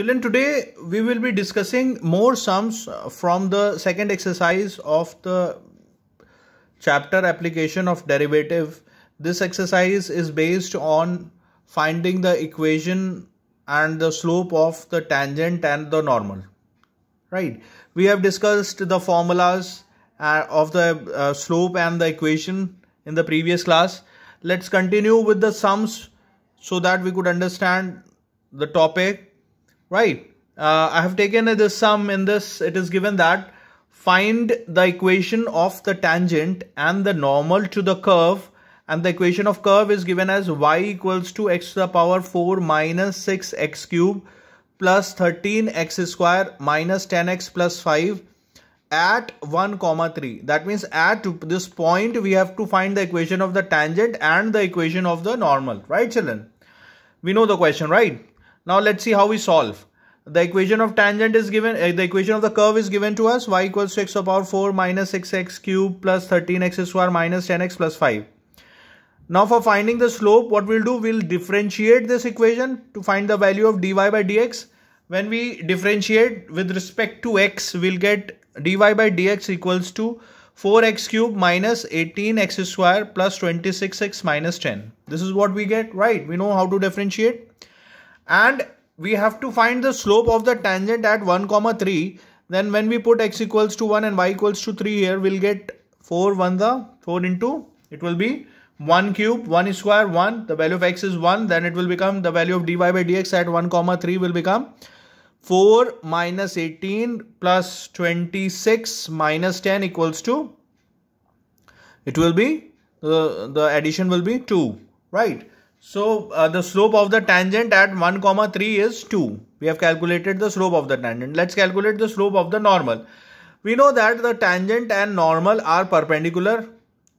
Children, today we will be discussing more sums from the second exercise of the chapter application of derivative. This exercise is based on finding the equation and the slope of the tangent and the normal. Right. We have discussed the formulas uh, of the uh, slope and the equation in the previous class. Let's continue with the sums so that we could understand the topic right? Uh, I have taken this sum in this, it is given that find the equation of the tangent and the normal to the curve and the equation of curve is given as y equals to x to the power 4 minus 6x cube plus 13x square minus 10x plus 5 at 1 comma 3 that means at this point we have to find the equation of the tangent and the equation of the normal right children we know the question right now let's see how we solve the equation of tangent is given uh, the equation of the curve is given to us y equals to x to the power 4 minus 6x cube plus 13x square minus 10x plus 5 now for finding the slope what we'll do we'll differentiate this equation to find the value of dy by dx when we differentiate with respect to x we'll get dy by dx equals to 4x cube minus 18x square plus 26x minus 10 this is what we get right we know how to differentiate and we have to find the slope of the tangent at 1 comma 3 then when we put x equals to 1 and y equals to 3 here we'll get 4 1 the 4 into it will be 1 cube 1 square 1 the value of x is 1 then it will become the value of dy by dx at 1 comma 3 will become 4 minus 18 plus 26 minus 10 equals to it will be the the addition will be 2 right so uh, the slope of the tangent at 1 comma 3 is 2. We have calculated the slope of the tangent. Let's calculate the slope of the normal. We know that the tangent and normal are perpendicular,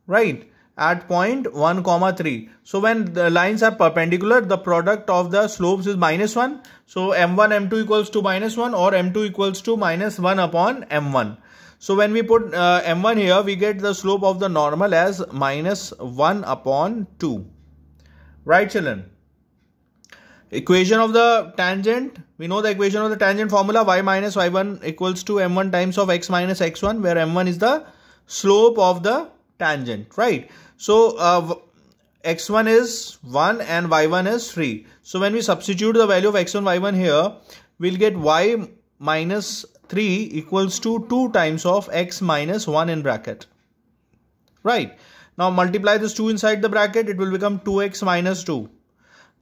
right? At point 1 comma 3. So when the lines are perpendicular, the product of the slopes is minus 1. So m1, m2 equals to minus 1 or m2 equals to minus 1 upon m1. So when we put uh, m1 here, we get the slope of the normal as minus 1 upon 2. Right children? Equation of the tangent. We know the equation of the tangent formula y minus y1 equals to m1 times of x minus x1 where m1 is the slope of the tangent. Right? So uh, x1 is 1 and y1 is 3. So when we substitute the value of x1 y1 here we'll get y minus 3 equals to 2 times of x minus 1 in bracket. Right. Now multiply this 2 inside the bracket, it will become 2x minus 2.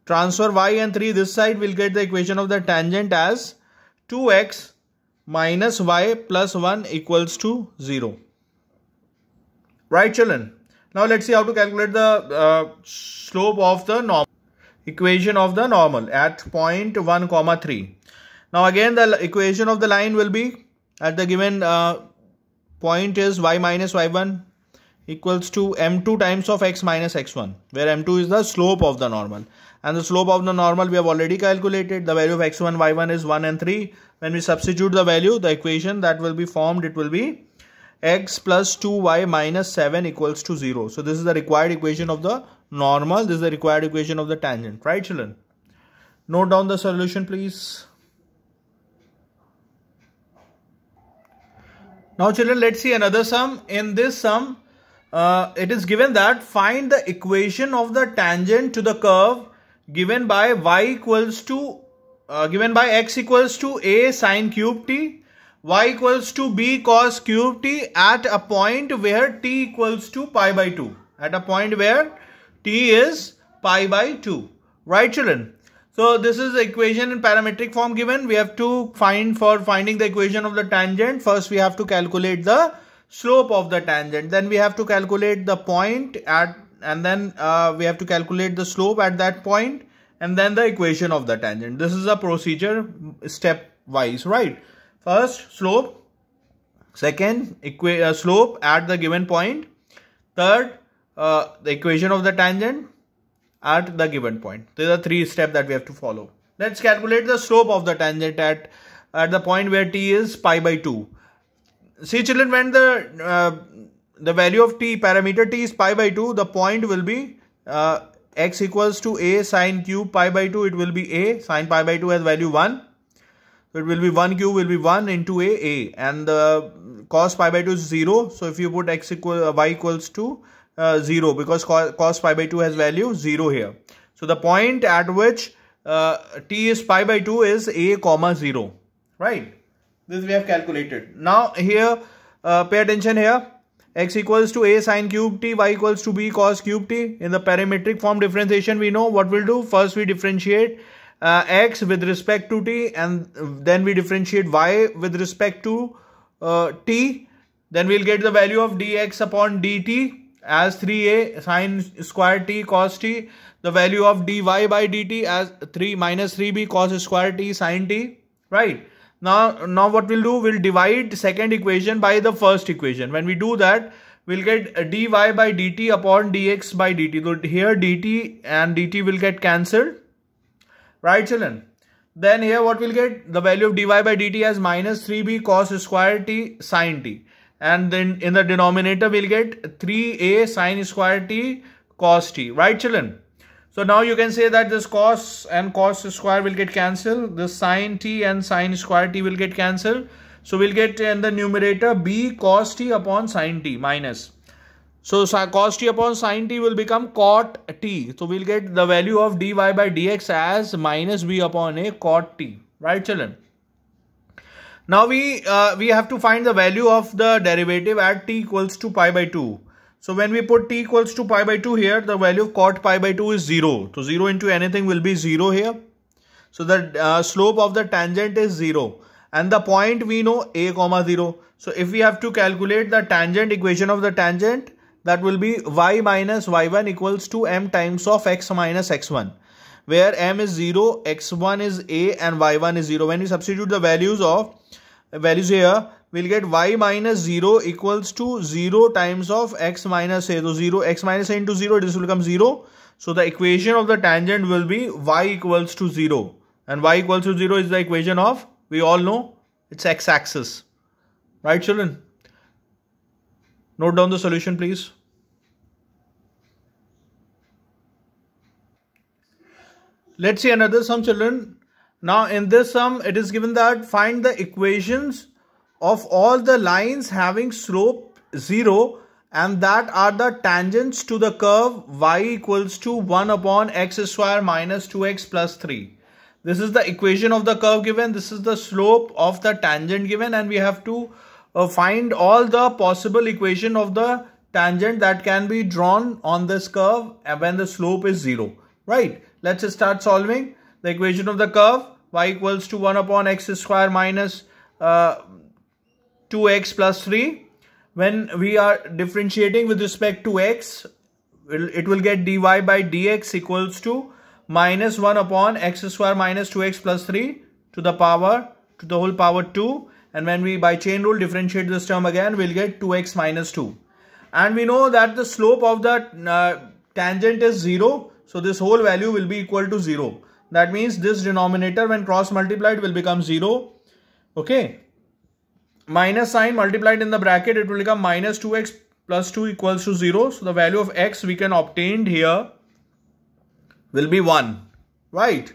Transfer y and 3 this side, we'll get the equation of the tangent as 2x minus y plus 1 equals to 0. Right children? Now let's see how to calculate the uh, slope of the normal equation of the normal at point 1 comma 3. Now again the equation of the line will be at the given uh, point is y minus y1 equals to m2 times of x minus x1 where m2 is the slope of the normal and the slope of the normal we have already calculated the value of x1 y1 is 1 and 3 when we substitute the value the equation that will be formed it will be x plus 2y minus 7 equals to 0 so this is the required equation of the normal this is the required equation of the tangent right children note down the solution please now children let's see another sum in this sum uh, it is given that find the equation of the tangent to the curve given by y equals to uh, given by x equals to a sine cube t y equals to b cos cube t at a point where t equals to pi by 2 at a point where t is pi by 2 right children so this is the equation in parametric form given we have to find for finding the equation of the tangent first we have to calculate the slope of the tangent then we have to calculate the point at and then uh, we have to calculate the slope at that point and then the equation of the tangent this is a procedure step wise right first slope second uh, slope at the given point third uh, the equation of the tangent at the given point these are three steps that we have to follow let's calculate the slope of the tangent at at the point where t is pi by 2 see children when the uh, the value of t parameter t is pi by 2 the point will be uh, x equals to a sine cube pi by 2 it will be a sine pi by 2 has value 1 so it will be 1 cube will be 1 into a a and the cos pi by 2 is 0 so if you put x equal uh, y equals to uh, 0 because cos, cos pi by 2 has value 0 here so the point at which uh, t is pi by 2 is a comma 0 right this we have calculated. Now here, uh, pay attention here. x equals to a sine cube t, y equals to b cos cube t. In the parametric form differentiation, we know what we'll do. First, we differentiate uh, x with respect to t and then we differentiate y with respect to uh, t. Then we'll get the value of dx upon dt as 3a sine square t cos t. The value of dy by dt as 3 minus 3b cos square t sine t. Right. Now, now what we'll do, we'll divide second equation by the first equation. When we do that, we'll get dy by dt upon dx by dt. So here dt and dt will get cancelled. Right children? Then here what we'll get? The value of dy by dt as minus 3b cos square t sine t. And then in the denominator we'll get 3a sine square t cos t. Right children? So now you can say that this cos and cos square will get cancelled. This sine t and sine square t will get cancelled. So we'll get in the numerator b cos t upon sine t minus. So cos t upon sine t will become cot t. So we'll get the value of dy by dx as minus b upon a cot t. Right children. Now we, uh, we have to find the value of the derivative at t equals to pi by 2. So when we put t equals to pi by 2 here, the value of cot pi by 2 is 0. So 0 into anything will be 0 here. So the uh, slope of the tangent is 0. And the point we know a comma 0. So if we have to calculate the tangent equation of the tangent, that will be y minus y1 equals to m times of x minus x1 where m is 0 x1 is a and y1 is 0 when we substitute the values of values here we'll get y minus 0 equals to 0 times of x minus a. So 0 x minus a into 0 this will become 0. So the equation of the tangent will be y equals to 0 and y equals to 0 is the equation of we all know it's x axis. Right children? Note down the solution please. Let's see another sum children. Now in this sum it is given that find the equations of all the lines having slope 0 and that are the tangents to the curve y equals to 1 upon x square minus 2x plus 3. This is the equation of the curve given. This is the slope of the tangent given and we have to uh, find all the possible equation of the tangent that can be drawn on this curve when the slope is 0. Right. Let's start solving the equation of the curve y equals to 1 upon x square minus uh, 2x plus 3 when we are differentiating with respect to x it will get dy by dx equals to minus 1 upon x square minus 2x plus 3 to the power to the whole power 2 and when we by chain rule differentiate this term again we'll get 2x minus 2 and we know that the slope of the uh, tangent is 0 so this whole value will be equal to 0 that means this denominator when cross multiplied will become 0 okay minus sign multiplied in the bracket, it will become minus 2x plus 2 equals to 0. So the value of x we can obtained here will be 1, right?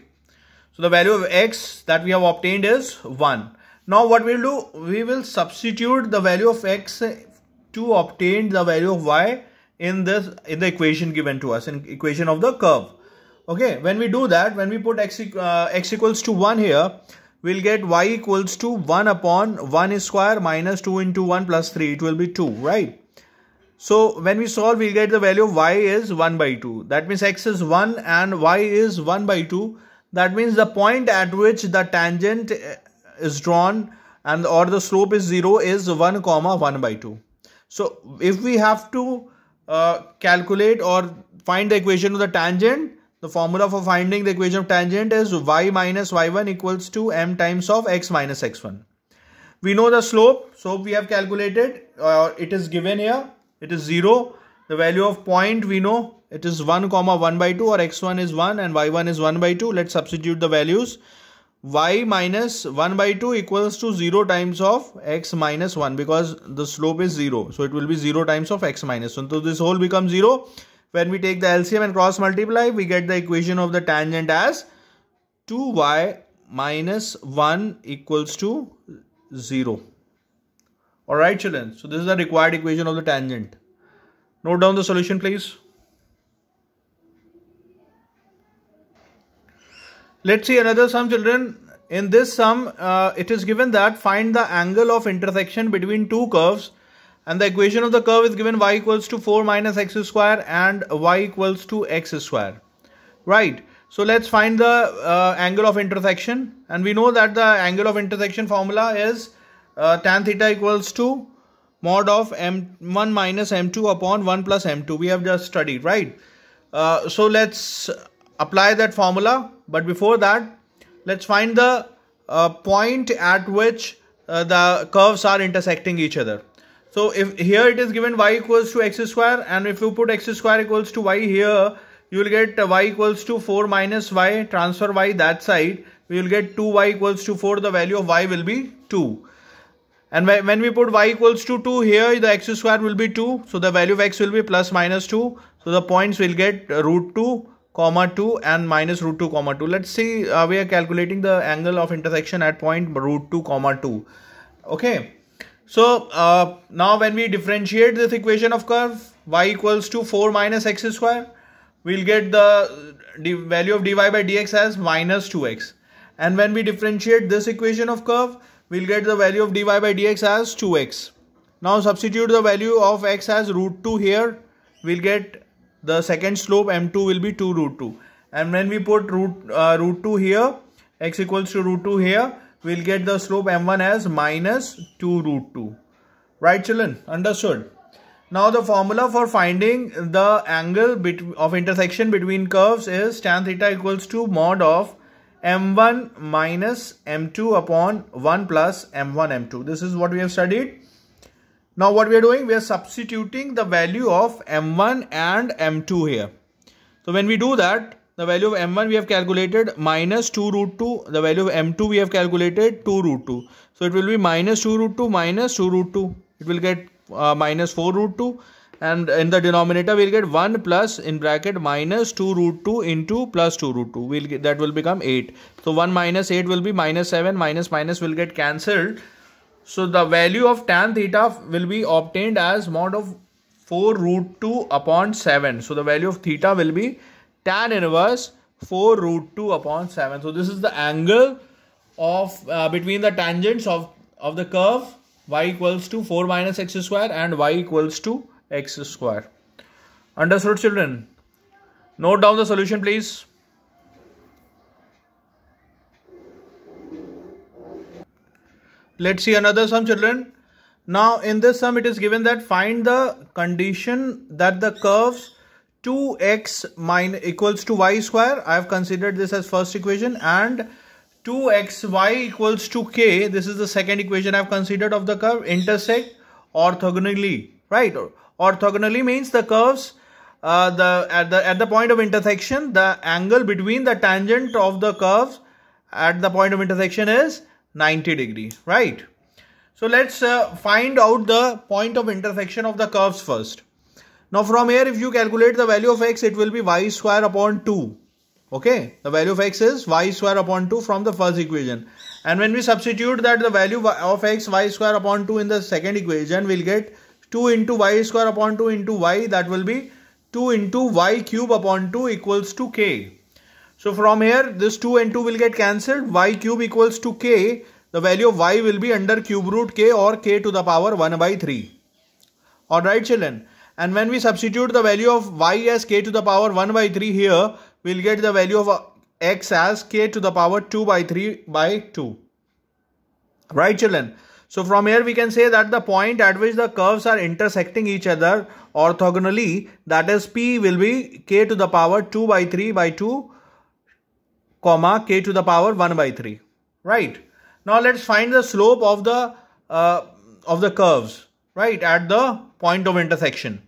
So the value of x that we have obtained is 1. Now what we'll do, we will substitute the value of x to obtain the value of y in this in the equation given to us in equation of the curve okay when we do that when we put x, uh, x equals to 1 here we'll get y equals to 1 upon 1 square minus 2 into 1 plus 3. It will be 2, right? So when we solve, we'll get the value of y is 1 by 2. That means x is 1 and y is 1 by 2. That means the point at which the tangent is drawn and or the slope is 0 is 1 comma 1 by 2. So if we have to uh, calculate or find the equation of the tangent, the formula for finding the equation of tangent is y minus y1 equals to m times of x minus x1. We know the slope. Slope we have calculated. Uh, it is given here. It is 0. The value of point we know it is 1 comma 1 by 2 or x1 is 1 and y1 is 1 by 2. Let's substitute the values. y minus 1 by 2 equals to 0 times of x minus 1 because the slope is 0. So it will be 0 times of x minus 1. So this whole becomes 0. When we take the LCM and cross multiply, we get the equation of the tangent as 2y minus 1 equals to 0. Alright children, so this is the required equation of the tangent. Note down the solution please. Let's see another sum children. In this sum, uh, it is given that find the angle of intersection between two curves and the equation of the curve is given y equals to 4 minus x square and y equals to x square right so let's find the uh, angle of intersection and we know that the angle of intersection formula is uh, tan theta equals to mod of m1 minus m2 upon 1 plus m2 we have just studied right uh, so let's apply that formula but before that let's find the uh, point at which uh, the curves are intersecting each other so if here it is given y equals to x square and if you put x square equals to y here, you will get y equals to 4 minus y, transfer y that side, we will get 2y equals to 4, the value of y will be 2. And when we put y equals to 2 here, the x square will be 2. So the value of x will be plus minus 2. So the points will get root 2 comma 2 and minus root 2 comma 2. Let's see, uh, we are calculating the angle of intersection at point root 2 comma 2. Okay. So uh, now when we differentiate this equation of curve y equals to 4 minus x square we'll get the, the value of dy by dx as minus 2x and when we differentiate this equation of curve we'll get the value of dy by dx as 2x. Now substitute the value of x as root 2 here we'll get the second slope m2 will be 2 root 2 and when we put root, uh, root 2 here x equals to root 2 here we'll get the slope m1 as minus 2 root 2. Right children, understood? Now the formula for finding the angle of intersection between curves is tan theta equals to mod of m1 minus m2 upon 1 plus m1 m2. This is what we have studied. Now what we are doing, we are substituting the value of m1 and m2 here. So when we do that, the value of m1 we have calculated minus 2 root 2 the value of m2 we have calculated 2 root 2 so it will be minus 2 root 2 minus 2 root 2 it will get uh, minus 4 root 2 and in the denominator we'll get 1 plus in bracket minus 2 root 2 into plus 2 root 2 we'll get, that will become 8 so 1 minus 8 will be minus 7 minus minus will get cancelled so the value of tan theta will be obtained as mod of 4 root 2 upon 7 so the value of theta will be tan inverse 4 root 2 upon 7. So this is the angle of uh, between the tangents of, of the curve y equals to 4 minus x square and y equals to x square. Understood children? Note down the solution please. Let's see another sum children. Now in this sum it is given that find the condition that the curves 2x minus equals to y square. I have considered this as first equation and 2xy equals to k. This is the second equation I have considered of the curve intersect orthogonally, right? Orthogonally means the curves uh, the at the at the point of intersection, the angle between the tangent of the curves at the point of intersection is 90 degree, right? So let's uh, find out the point of intersection of the curves first. Now from here, if you calculate the value of x, it will be y square upon 2. Okay, the value of x is y square upon 2 from the first equation. And when we substitute that the value of x y square upon 2 in the second equation, we'll get 2 into y square upon 2 into y that will be 2 into y cube upon 2 equals to k. So from here this 2 and 2 will get cancelled y cube equals to k the value of y will be under cube root k or k to the power 1 by 3. Alright children. And when we substitute the value of y as k to the power 1 by 3 here, we'll get the value of uh, x as k to the power 2 by 3 by 2. Right children? So from here we can say that the point at which the curves are intersecting each other orthogonally that is p will be k to the power 2 by 3 by 2 comma k to the power 1 by 3. Right? Now let's find the slope of the uh, of the curves right at the point of intersection.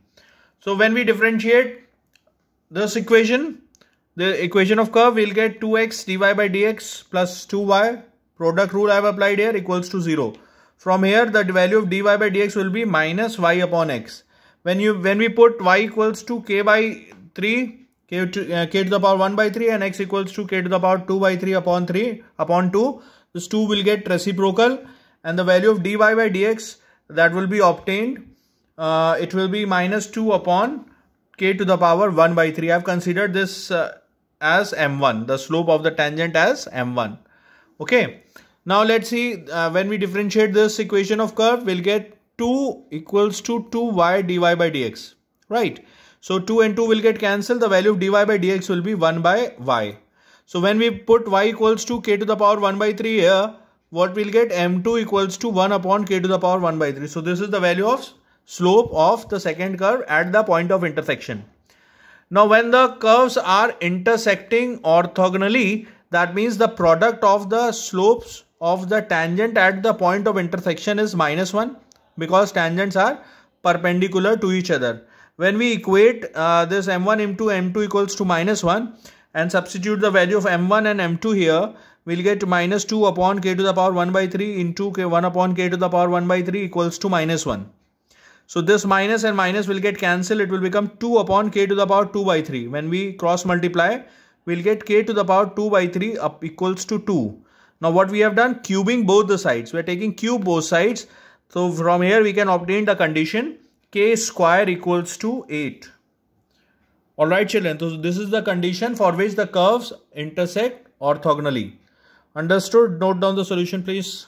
So when we differentiate this equation, the equation of curve, we'll get 2x dy by dx plus 2y. Product rule I have applied here equals to 0. From here, the value of dy by dx will be minus y upon x. When you when we put y equals to k by 3, k to, uh, k to the power 1 by 3 and x equals to k to the power 2 by 3 upon 3 upon 2, this 2 will get reciprocal and the value of dy by dx that will be obtained uh, it will be minus 2 upon k to the power 1 by 3. I have considered this uh, as m1, the slope of the tangent as m1. Okay. Now let's see uh, when we differentiate this equation of curve, we'll get 2 equals to 2y dy by dx, right? So 2 and 2 will get cancelled. The value of dy by dx will be 1 by y. So when we put y equals to k to the power 1 by 3 here, what we'll get m2 equals to 1 upon k to the power 1 by 3. So this is the value of slope of the second curve at the point of intersection. Now when the curves are intersecting orthogonally, that means the product of the slopes of the tangent at the point of intersection is minus 1 because tangents are perpendicular to each other. When we equate uh, this m1, m2, m2 equals to minus 1 and substitute the value of m1 and m2 here, we'll get minus 2 upon k to the power 1 by 3 into k 1 upon k to the power 1 by 3 equals to minus 1. So this minus and minus will get cancelled. It will become 2 upon k to the power 2 by 3. When we cross multiply, we'll get k to the power 2 by 3 up equals to 2. Now what we have done, cubing both the sides. We're taking cube both sides. So from here we can obtain the condition k square equals to 8. Alright children, so this is the condition for which the curves intersect orthogonally. Understood? Note down the solution please.